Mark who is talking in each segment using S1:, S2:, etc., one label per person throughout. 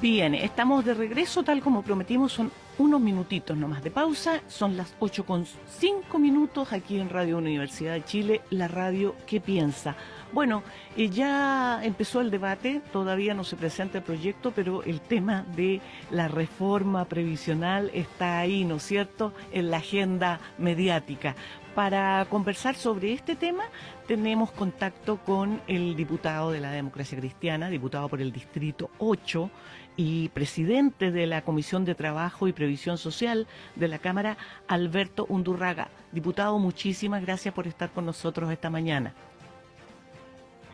S1: Bien, estamos de regreso tal como prometimos, son unos minutitos nomás de pausa, son las 8 con 5 minutos aquí en Radio Universidad de Chile, la radio que piensa. Bueno, eh, ya empezó el debate, todavía no se presenta el proyecto, pero el tema de la reforma previsional está ahí, ¿no es cierto?, en la agenda mediática. Para conversar sobre este tema tenemos contacto con el diputado de la democracia cristiana, diputado por el Distrito 8 y presidente de la Comisión de Trabajo y Previsión Social de la Cámara, Alberto Undurraga. Diputado, muchísimas gracias por estar con nosotros esta mañana.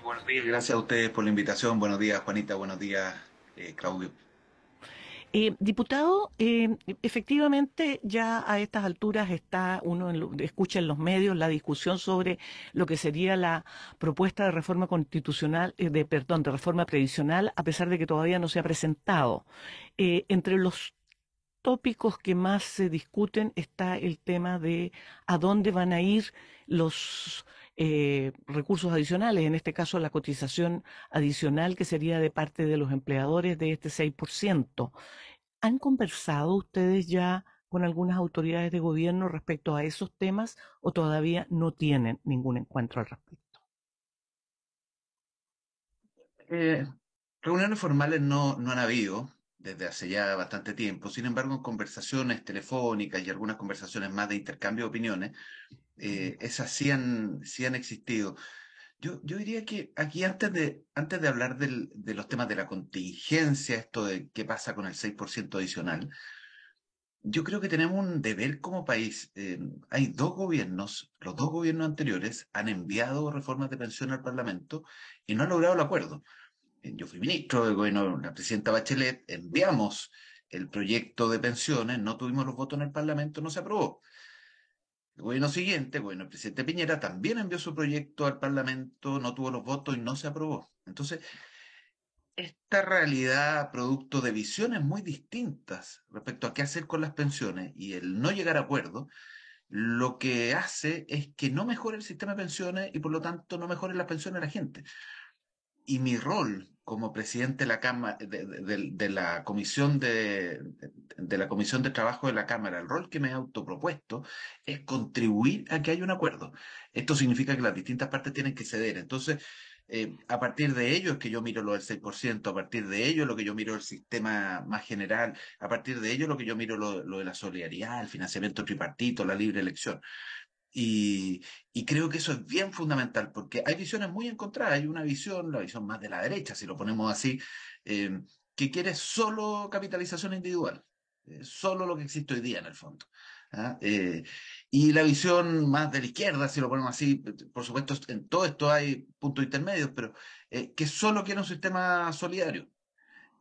S2: Buenos días, gracias a ustedes por la invitación. Buenos días, Juanita. Buenos días, eh, Claudio.
S1: Eh, diputado, eh, efectivamente ya a estas alturas está uno escucha en los medios la discusión sobre lo que sería la propuesta de reforma constitucional, eh, de perdón, de reforma previsional, a pesar de que todavía no se ha presentado. entre los tópicos que más se discuten está el tema de a dónde van a ir los recursos adicionales, en este caso la cotización adicional que sería de parte de los empleadores de este 6%. ¿Han conversado ustedes ya con algunas autoridades de gobierno respecto a esos temas o todavía no tienen ningún encuentro al respecto?
S2: Eh, reuniones formales no, han habido desde hace ya bastante tiempo. Sin embargo, conversaciones telefónicas y algunas conversaciones más de intercambio de opiniones, eh, esas sí han, sí han existido. Yo, diría que aquí antes de, antes de hablar de los temas de la contingencia, esto de qué pasa con el 6% adicional, yo creo que tenemos un deber como país. Eh, hay dos gobiernos, los dos gobiernos anteriores han enviado reformas de pensión al Parlamento y no han logrado el acuerdo. Eh, yo fui ministro del gobierno de la presidenta Bachelet, enviamos el proyecto de pensiones, no tuvimos los votos en el Parlamento, no se aprobó. El gobierno siguiente, el presidente Piñera, también envió su proyecto al Parlamento, no tuvo los votos y no se aprobó. Entonces, esta realidad producto de visiones muy distintas respecto a qué hacer con las pensiones y el no llegar a acuerdo, lo que hace es que no mejore el sistema de pensiones y por lo tanto no mejore las pensiones de la gente. Y mi rol como presidente de la la Comisión de, la Comisión de Trabajo de la Cámara, el rol que me he autopropuesto es contribuir a que haya un acuerdo. Esto significa que las distintas partes tienen que ceder. Entonces, eh, a partir de ello es que yo miro lo del 6%, a partir de ello es lo que yo miro el sistema más general, a partir de ello es lo que yo miro lo de la solidaridad, el financiamiento tripartito, la libre elección. Y, creo que eso es bien fundamental, porque hay visiones muy encontradas. Hay una visión, la visión más de la derecha, si lo ponemos así, eh, que quiere solo capitalización individual, eh, solo lo que existe hoy día en el fondo. ¿ah? Eh, y la visión más de la izquierda, si lo ponemos así, por supuesto, en todo esto hay puntos intermedios, pero que solo quiere un sistema solidario.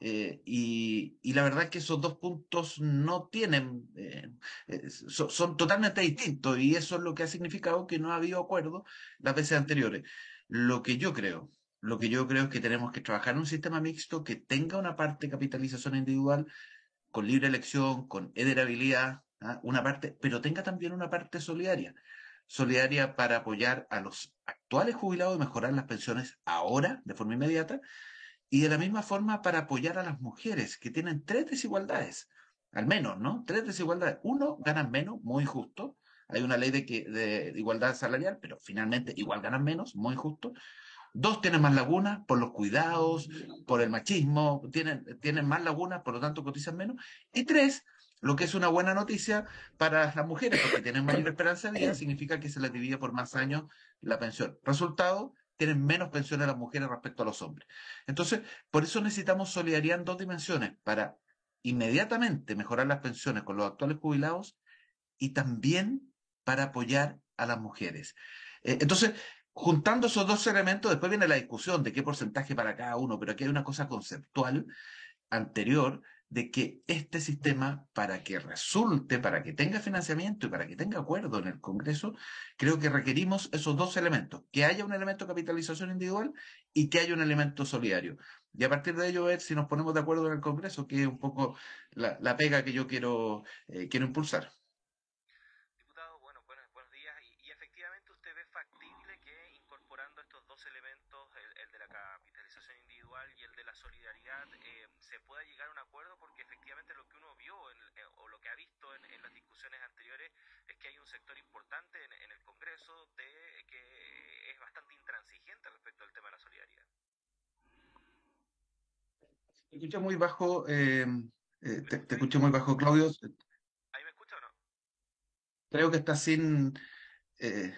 S2: Eh, y, la verdad es que esos dos puntos no tienen, eh, eh, son totalmente distintos y eso es lo que ha significado que no ha habido acuerdo las veces anteriores. Lo que yo creo, lo que yo creo es que tenemos que trabajar en un sistema mixto que tenga una parte de capitalización individual con libre elección, con heredabilidad ¿ah? una parte, pero tenga también una parte solidaria, solidaria para apoyar a los actuales jubilados y mejorar las pensiones ahora de forma inmediata y de la misma forma para apoyar a las mujeres, que tienen tres desigualdades, al menos, ¿no? Tres desigualdades. Uno, ganan menos, muy justo. Hay una ley de, que, de igualdad salarial, pero finalmente igual ganan menos, muy justo. Dos, tienen más lagunas por los cuidados, por el machismo, tienen, tienen más lagunas, por lo tanto cotizan menos. Y tres, lo que es una buena noticia para las mujeres, porque tienen mayor esperanza de vida, significa que se les divide por más años la pensión. Resultado, tienen menos pensiones las mujeres respecto a los hombres. Entonces, por eso necesitamos solidaridad en dos dimensiones, para inmediatamente mejorar las pensiones con los actuales jubilados y también para apoyar a las mujeres. Eh, entonces, juntando esos dos elementos, después viene la discusión de qué porcentaje para cada uno, pero aquí hay una cosa conceptual anterior de que este sistema, para que resulte, para que tenga financiamiento y para que tenga acuerdo en el Congreso, creo que requerimos esos dos elementos, que haya un elemento de capitalización individual y que haya un elemento solidario. Y a partir de ello ver si nos ponemos de acuerdo en el Congreso, que es un poco la, pega que yo quiero, eh, quiero impulsar. Te escuché muy bajo, eh, eh, te, muy bajo, Claudio. ¿Ahí me escucha o no? Creo
S1: que está sin, eh,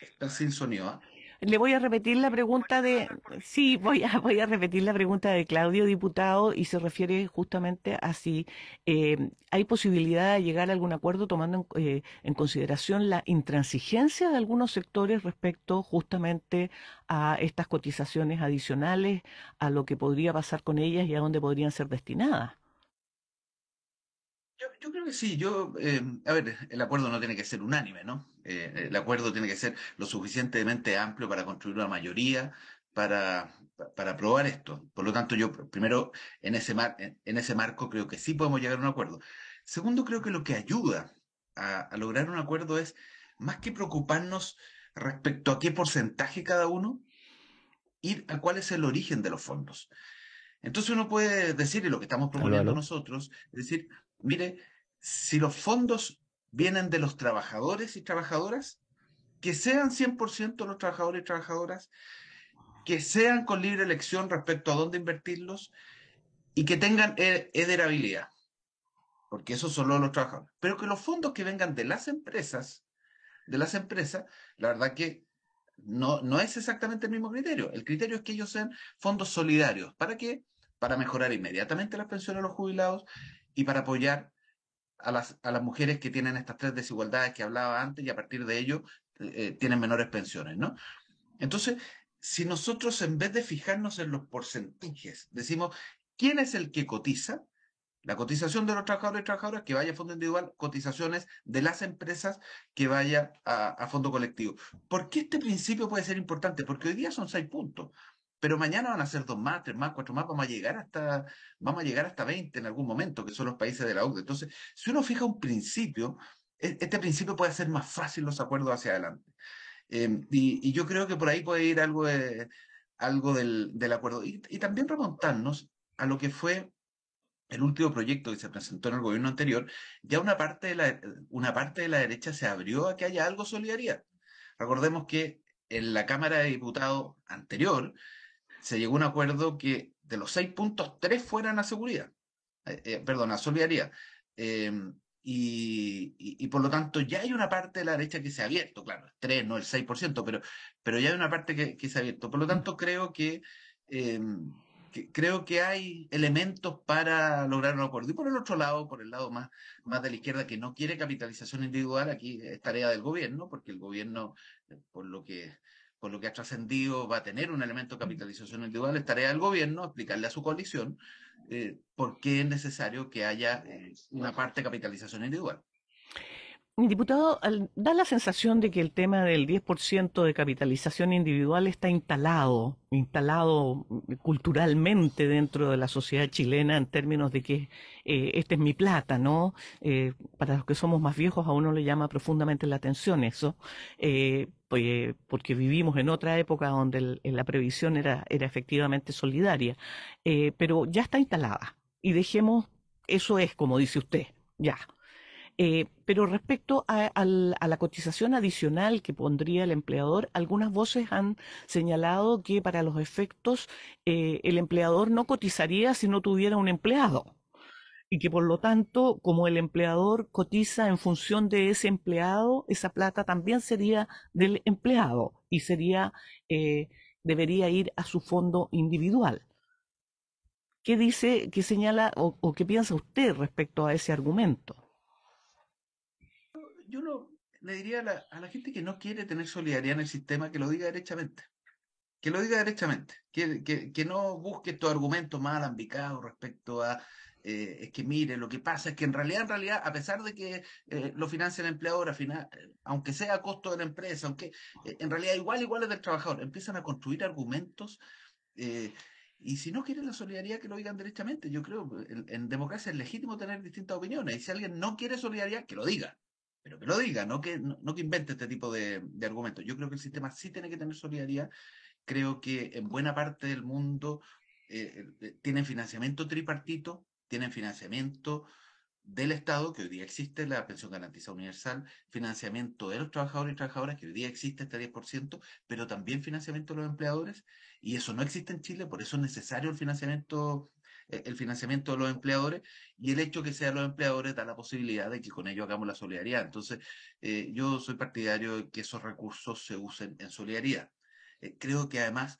S1: está sin sonido. ¿ah? Le voy a repetir la pregunta de, sí, voy a, repetir la pregunta de Claudio, diputado, y se refiere justamente a si em, hay posibilidad de llegar a algún acuerdo tomando eh, en consideración la intransigencia de algunos sectores respecto justamente a estas cotizaciones adicionales, a lo que podría pasar con ellas y a dónde podrían ser destinadas
S2: yo creo que sí, yo, em, a ver, el acuerdo no tiene que ser unánime, ¿no? Eh, el acuerdo tiene que ser lo suficientemente amplio para construir una mayoría, para, para aprobar esto. Por lo tanto, yo primero, en ese, en ese marco creo que sí podemos llegar a un acuerdo. Segundo, creo que lo que ayuda a, lograr un acuerdo es, más que preocuparnos respecto a qué porcentaje cada uno, ir a cuál es el origen de los fondos. Entonces uno puede decir, y lo que estamos proponiendo nosotros, es decir, Mire, si los fondos vienen de los trabajadores y trabajadoras, que sean 100% los trabajadores y trabajadoras, que sean con libre elección respecto a dónde invertirlos y que tengan e-, heredabilidad, porque eso solo los trabajadores. Pero que los fondos que vengan de las empresas, de las empresas, la verdad que no, no es exactamente el mismo criterio. El criterio es que ellos sean fondos solidarios. ¿Para qué? Para mejorar inmediatamente las pensiones de los jubilados y para apoyar a las, mujeres que tienen estas tres desigualdades que hablaba antes y a partir de ello eh, eh, tienen menores pensiones, ¿no? Entonces, si nosotros en vez de fijarnos en los porcentajes, decimos, ¿quién es el que cotiza? La cotización de los trabajadores y trabajadoras que vaya a fondo individual, cotizaciones de las empresas que vaya a, a fondo colectivo. ¿Por qué este principio puede ser importante? Porque hoy día son seis puntos. Pero mañana van a ser dos más, tres más, cuatro más, vamos a llegar hasta, vamos a llegar hasta 20 en algún momento, que son los países de la OCDE. Entonces, si uno fija un principio, e-, este principio puede hacer más fácil los acuerdos hacia adelante. Em, y, yo creo que por ahí puede ir algo, algo del, del acuerdo. Y, y también remontarnos a lo que fue el último proyecto que se presentó en el gobierno anterior, ya una parte de la, eh, una parte de la derecha se abrió a que haya algo solidaridad. Recordemos que en la Cámara de Diputados anterior, se llegó a un acuerdo que de los seis puntos, tres fueran a seguridad, eh, eh perdón, a solidaridad. Em, y, por lo tanto ya hay una parte de la derecha que se ha abierto, claro, tres, no el 6%, pero, pero ya hay una parte que, se ha abierto. Por lo tanto, creo em, que, creo que hay elementos para lograr un acuerdo. Y por el otro lado, por el lado más, más de la izquierda, que no quiere capitalización individual, aquí es tarea del gobierno, porque el gobierno, eh, por lo que con lo que ha trascendido, va a tener un elemento de capitalización individual, es tarea del gobierno explicarle a su coalición eh, por qué es necesario que haya eh, una parte de capitalización individual.
S1: Mi Diputado, da la sensación de que el tema del 10% de capitalización individual está instalado, instalado mm, culturalmente dentro de la sociedad chilena en términos de que eh, este es mi plata, ¿no? Eh, para los que somos más viejos a uno le llama profundamente la atención eso, eh, pues, porque vivimos en otra época donde la previsión era efectivamente solidaria, pero ya está instalada y dejemos, eso es como dice usted, ya eh, pero respecto a, la cotización adicional que pondría el empleador, algunas voces han señalado que para los efectos eh, el empleador no cotizaría si no tuviera un empleado y que por lo tanto, como el empleador cotiza en función de ese empleado, esa plata también sería del empleado y sería eh, debería ir a su fondo individual. ¿Qué dice, qué señala o qué piensa usted respecto a ese argumento?
S2: yo le diría a la, a la, gente que no quiere tener solidaridad en el sistema que lo diga derechamente. Que lo diga derechamente. Que, que, no busque estos argumentos más ambicado respecto a. Eh, es que mire, lo que pasa es que en realidad, en realidad, a pesar de que eh, lo financia el empleador, final, eh, aunque sea a costo de la empresa, aunque en realidad igual, igual es del trabajador, empiezan a construir argumentos y si no quieren la solidaridad, que lo digan derechamente. Yo creo, en, democracia es legítimo tener distintas opiniones. Y si alguien no quiere solidaridad, que lo diga pero que lo diga, no que, no, que invente este tipo de, argumentos. Yo creo que el sistema sí tiene que tener solidaridad. Creo que en buena parte del mundo eh, eh, tienen financiamiento tripartito, tienen financiamiento del Estado, que hoy día existe la pensión garantizada universal, financiamiento de los trabajadores y trabajadoras, que hoy día existe este 10%, pero también financiamiento de los empleadores, y eso no existe en Chile, por eso es necesario el financiamiento e-, el financiamiento de los empleadores y el hecho que sean los empleadores da la posibilidad de que con ello hagamos la solidaridad. Entonces, eh, yo soy partidario de que esos recursos se usen en solidaridad. Eh, creo que además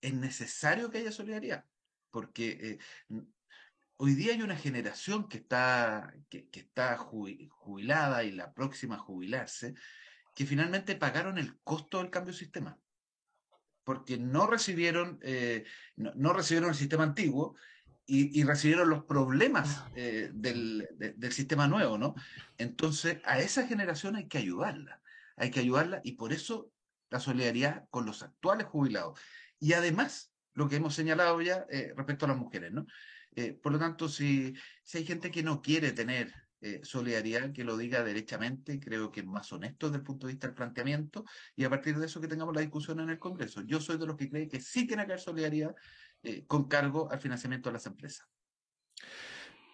S2: es necesario que haya solidaridad, porque eh, hoy día hay una generación que está, que, está jubilada y la próxima a jubilarse, que finalmente pagaron el costo del cambio de sistema porque no recibieron, no, recibieron el sistema antiguo y, recibieron los problemas eh, del, sistema nuevo, ¿no? Entonces, a esa generación hay que ayudarla, hay que ayudarla y por eso la solidaridad con los actuales jubilados. Y además, lo que hemos señalado ya eh, respecto a las mujeres, ¿no? Eh, por lo tanto, si, hay gente que no quiere tener solidaridad que lo diga derechamente, creo que es más honesto desde el punto de vista del planteamiento, y a partir de eso que tengamos la discusión en el Congreso. Yo soy de los que creen que sí tiene que haber solidaridad eh, con cargo al financiamiento de las empresas.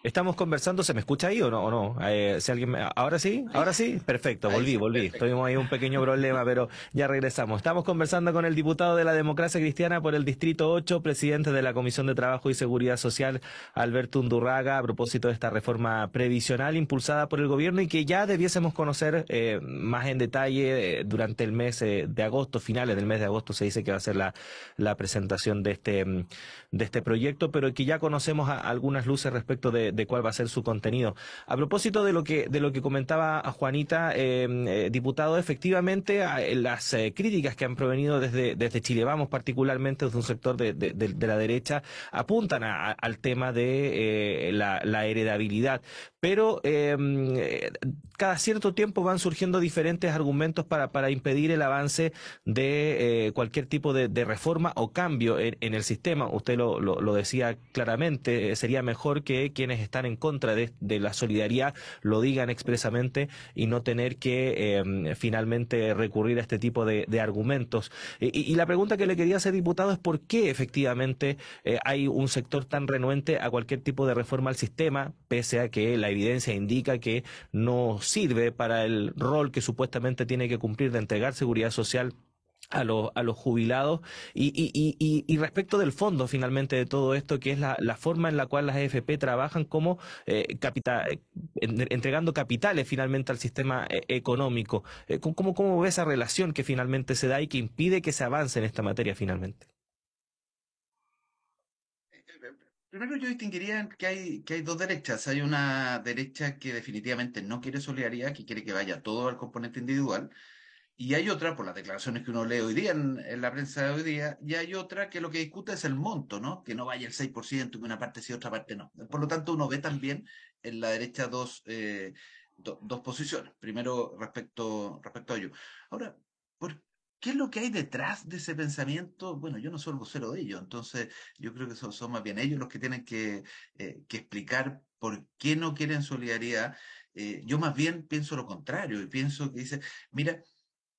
S3: Estamos conversando, ¿se me escucha ahí o no? no? Eh, si alguien ¿Ahora sí? ¿Ahora sí? Perfecto, volví, volví. Tuvimos ahí un pequeño problema, pero ya regresamos. Estamos conversando con el diputado de la Democracia Cristiana por el Distrito 8, presidente de la Comisión de Trabajo y Seguridad Social, Alberto Undurraga, a propósito de esta reforma previsional impulsada por el gobierno y que ya debiésemos conocer eh, más en detalle eh, durante el mes de agosto, finales del mes de agosto se dice que va a ser la, la presentación de este, mm, de este proyecto, pero que ya conocemos algunas luces respecto de de cuál va a ser su contenido. A propósito de lo que, de lo que comentaba Juanita, eh, eh, diputado, efectivamente eh, las críticas que han provenido desde, desde Chile Vamos, particularmente desde un sector de, la derecha, apuntan al tema de la, heredabilidad. Pero cada cierto tiempo van surgiendo diferentes argumentos para, para impedir el avance de eh, cualquier tipo de, reforma o cambio en, el sistema. Usted lo, lo, decía claramente, eh, sería mejor que quienes están en contra de, la solidaridad lo digan expresamente y no tener que em, finalmente recurrir a este tipo de, argumentos. Y, y, la pregunta que le quería hacer, diputado, es por qué efectivamente eh, hay un sector tan renuente a cualquier tipo de reforma al sistema, pese a que la evidencia indica que no sirve para el rol que supuestamente tiene que cumplir de entregar seguridad social a, los, a los jubilados y, respecto del fondo finalmente de todo esto, que es la, forma en la cual las AFP trabajan como eh, eh, entregando capitales finalmente al sistema eh, económico. ¿cómo, ¿Cómo esa relación que finalmente se da y que impide que se avance en esta materia finalmente?
S2: Primero yo distinguiría que hay, que hay dos derechas. Hay una derecha que definitivamente no quiere solidaridad, que quiere que vaya todo al componente individual, y hay otra, por las declaraciones que uno lee hoy día en, la prensa de hoy día, y hay otra que lo que discute es el monto, ¿no? Que no vaya el 6%, que una parte sí, otra parte no. Por lo tanto, uno ve también en la derecha dos, eh, dos posiciones. Primero, respecto, respecto a ello. Ahora, ¿por ¿Qué es lo que hay detrás de ese pensamiento? Bueno, yo no soy el vocero de ellos, entonces yo creo que son, más bien ellos los que tienen que, eh, explicar por qué no quieren solidaridad. Eh, yo más bien pienso lo contrario y pienso que dice, mira,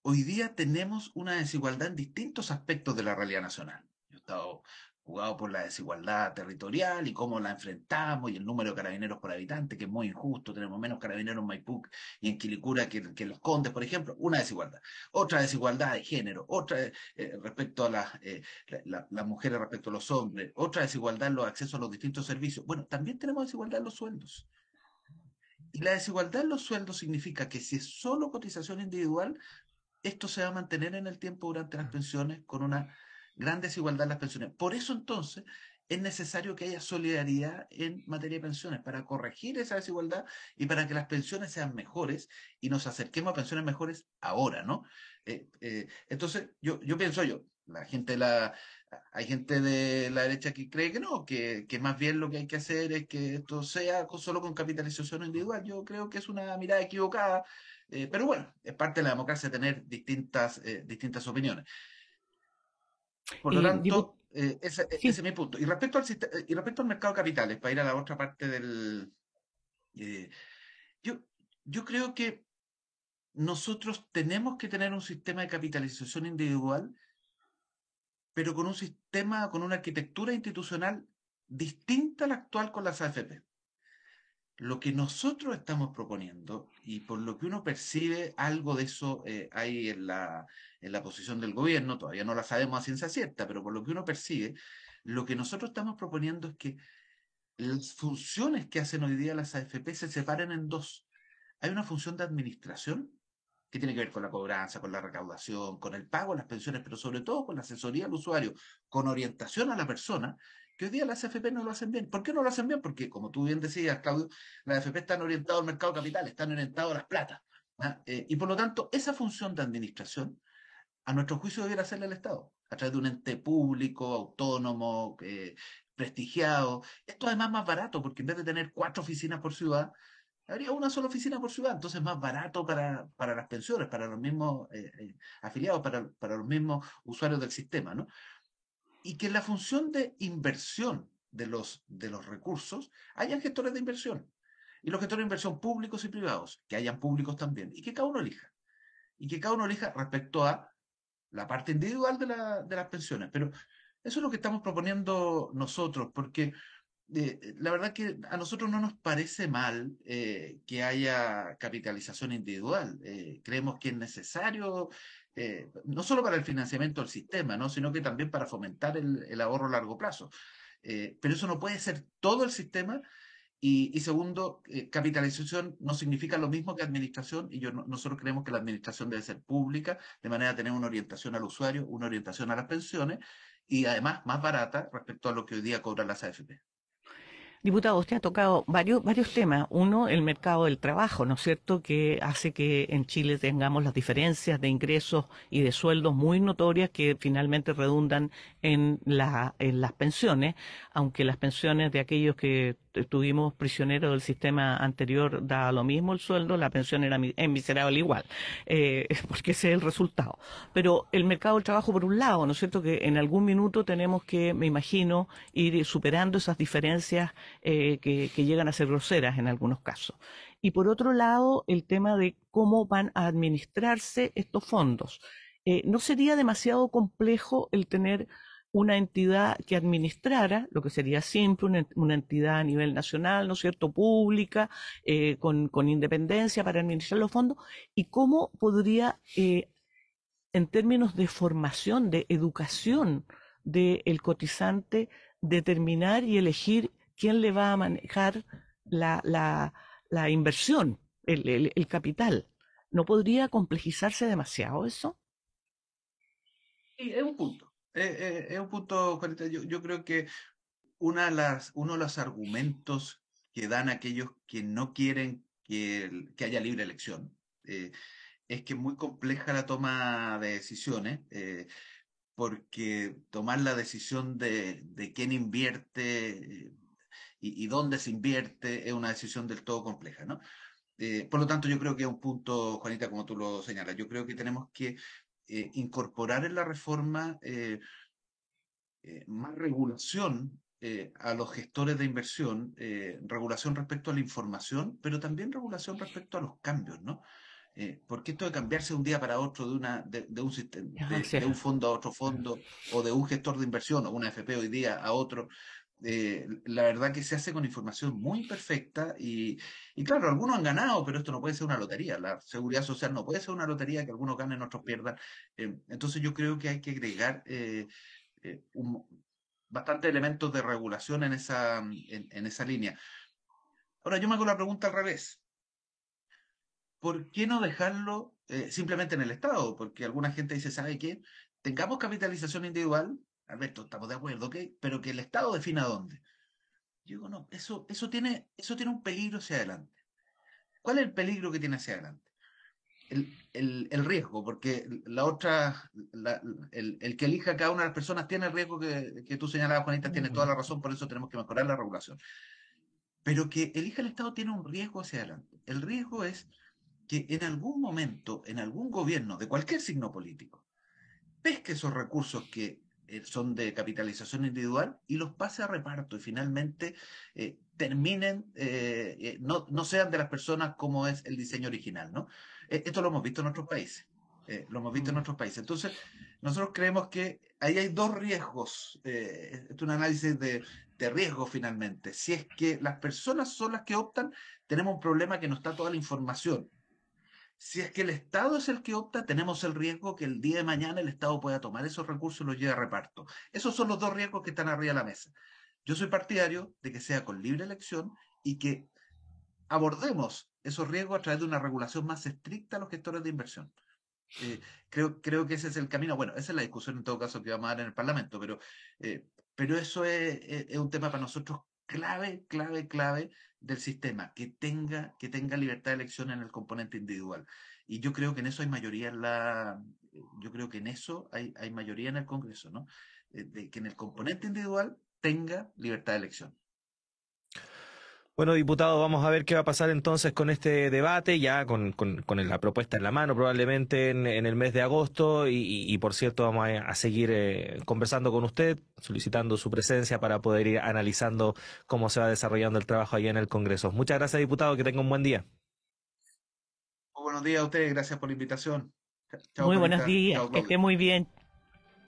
S2: hoy día tenemos una desigualdad en distintos aspectos de la realidad nacional. Yo he estado jugado por la desigualdad territorial y cómo la enfrentamos y el número de carabineros por habitante, que es muy injusto, tenemos menos carabineros en Maipú y en Quilicura que, que Los Condes, por ejemplo, una desigualdad. Otra desigualdad de género, otra eh, respecto a las eh, mujeres respecto a los hombres, otra desigualdad en los accesos a los distintos servicios. Bueno, también tenemos desigualdad en los sueldos. Y la desigualdad en los sueldos significa que si es solo cotización individual, esto se va a mantener en el tiempo durante las pensiones con una gran desigualdad en las pensiones. Por eso entonces es necesario que haya solidaridad en materia de pensiones para corregir esa desigualdad y para que las pensiones sean mejores y nos acerquemos a pensiones mejores ahora, ¿no? Eh, eh, entonces, yo, yo pienso yo, la gente la, hay gente de la derecha que cree que no, que, que, más bien lo que hay que hacer es que esto sea solo con capitalización individual. Yo creo que es una mirada equivocada, eh, pero bueno, es parte de la democracia tener distintas, distintas opiniones. Por lo eh, tanto, eh, e, ese, es mi punto. Y respecto, al, y respecto al mercado de capitales, para ir a la otra parte del... Eh, yo, yo creo que nosotros tenemos que tener un sistema de capitalización individual, pero con un sistema, con una arquitectura institucional distinta a la actual con las AFP lo que nosotros estamos proponiendo, y por lo que uno percibe, algo de eso eh, hay en la, en la posición del gobierno, todavía no la sabemos a ciencia cierta, pero por lo que uno percibe, lo que nosotros estamos proponiendo es que las funciones que hacen hoy día las AFP se separen en dos. Hay una función de administración, que tiene que ver con la cobranza, con la recaudación, con el pago de las pensiones, pero sobre todo con la asesoría al usuario, con orientación a la persona, que hoy día las AFP no lo hacen bien. ¿Por qué no lo hacen bien? Porque, como tú bien decías, Claudio, las AFP están orientadas al mercado capital, están orientadas a las plata. ¿ah? Eh, y por lo tanto, esa función de administración, a nuestro juicio, debiera hacerle el Estado, a través de un ente público, autónomo, eh, prestigiado. Esto además es más barato, porque en vez de tener cuatro oficinas por ciudad, habría una sola oficina por ciudad, entonces más barato para, para las pensiones, para los mismos eh, afiliados, para, para los mismos usuarios del sistema, ¿no? y que en la función de inversión de los, de los recursos hayan gestores de inversión. Y los gestores de inversión públicos y privados, que hayan públicos también, y que cada uno elija. Y que cada uno elija respecto a la parte individual de, la, las pensiones. Pero eso es lo que estamos proponiendo nosotros, porque eh, la verdad que a nosotros no nos parece mal eh, que haya capitalización individual. Eh, creemos que es necesario eh, no solo para el financiamiento del sistema, sino que también para fomentar el, ahorro a largo plazo. Eh, pero eso no puede ser todo el sistema. Y, segundo, eh, capitalización no significa lo mismo que administración y yo, nosotros creemos que la administración debe ser pública, de manera de tener una orientación al usuario, una orientación a las pensiones y además más barata respecto a lo que hoy día cobran las AFP.
S1: Diputado, usted ha tocado varios, temas. Uno, el mercado del trabajo, ¿no es cierto?, que hace que en Chile tengamos las diferencias de ingresos y de sueldos muy notorias que finalmente redundan en las pensiones, aunque las pensiones de aquellos que estuvimos prisioneros del sistema anterior, daba lo mismo el sueldo, la pensión era miserable igual, eh, porque ese es el resultado. Pero el mercado del trabajo, por un lado, ¿no es cierto? Que en algún minuto tenemos que, me imagino, ir superando esas diferencias eh, que, llegan a ser groseras en algunos casos. Y por otro lado, el tema de cómo van a administrarse estos fondos. Eh, ¿No sería demasiado complejo el tener una entidad que administrara lo que sería siempre una, entidad a nivel nacional, ¿no es cierto?, pública, eh, con, con, independencia para administrar los fondos, y cómo podría, eh, en términos de formación, de educación del cotizante, determinar y elegir quién le va a manejar la, la, inversión, el, capital. ¿No podría complejizarse demasiado eso?
S2: es un punto eh, eh, es un punto, Juanita. Yo, creo que una las, uno de los argumentos que dan aquellos que no quieren que, haya libre elección eh, es que es muy compleja la toma de decisiones, porque tomar la decisión de, quién invierte y, dónde se invierte es una decisión del todo compleja, ¿no? por lo tanto, yo creo que es un punto, Juanita, como tú lo señalas, yo creo que tenemos que eh, incorporar en la reforma eh, eh, más regulación a los gestores de inversión, regulación respecto a la información, pero también regulación respecto a los cambios, ¿no? porque esto de cambiarse de un día para otro de, una, de, un, sistema, ah, de, de, un fondo a otro fondo o de un gestor de inversión o una FP hoy día a otro, eh, la verdad que se hace con información muy perfecta y, y, claro, algunos han ganado, pero esto no puede ser una lotería. La seguridad social no puede ser una lotería que algunos ganen, otros pierdan. Eh, entonces yo creo que hay que agregar eh, eh bastante elementos de regulación en esa, mm, en, en esa línea. Ahora yo me hago la pregunta al revés. ¿Por qué no dejarlo simplemente en el Estado? Porque alguna gente dice, ¿sabe qué? Tengamos capitalización individual, Alberto, estamos de acuerdo, ¿ok? Pero que el Estado defina dónde. Yo digo, no, eso, eso, tiene, eso tiene un peligro hacia adelante. ¿Cuál es el peligro que tiene hacia adelante? El, riesgo, porque la otra, el, que elija cada una de las personas tiene el riesgo que, que tú señalabas, Juanita, tiene toda la razón, por eso tenemos que mejorar la regulación. Pero que elija el Estado tiene un riesgo hacia adelante. El riesgo es que en algún momento, en algún gobierno de cualquier signo político, pesque esos recursos que eh, son de capitalización individual y los pase a reparto y finalmente eh, terminen, eh, no, no, sean de las personas como es el diseño original, ¿no? esto lo hemos visto en otros países. lo hemos visto en mm. otros países. Entonces, nosotros creemos que ahí hay dos riesgos. es un análisis de, de, riesgo finalmente. Si es que las personas son las que optan, tenemos un problema que no está toda la información. Si es que el Estado es el que opta, tenemos el riesgo que el día de mañana el Estado pueda tomar esos recursos y los lleve a reparto. Esos son los dos riesgos que están arriba de la mesa. Yo soy partidario de que sea con libre elección y que abordemos esos riesgos a través de una regulación más estricta a los gestores de inversión. Eh, creo, creo que ese es el camino. Bueno, esa es la discusión en todo caso que vamos a dar en el Parlamento, pero, eh, pero eso es, un tema para nosotros clave, clave, clave del sistema, que tenga, que tenga libertad de elección en el componente individual. Y yo creo que en eso hay mayoría en la, yo creo que en eso hay, mayoría en el Congreso, ¿no? Eh, de que en el componente individual tenga libertad de elección.
S3: Bueno, diputado, vamos a ver qué va a pasar entonces con este debate, ya con, la propuesta en la mano probablemente en, el mes de agosto y, por cierto vamos a, seguir eh, conversando con usted, solicitando su presencia para poder ir analizando cómo se va desarrollando el trabajo allá en el Congreso. Muchas gracias, diputado, que tenga un buen día.
S2: Muy buenos días a ustedes, gracias por la invitación. muy
S3: buenos
S1: días, que esté muy bien.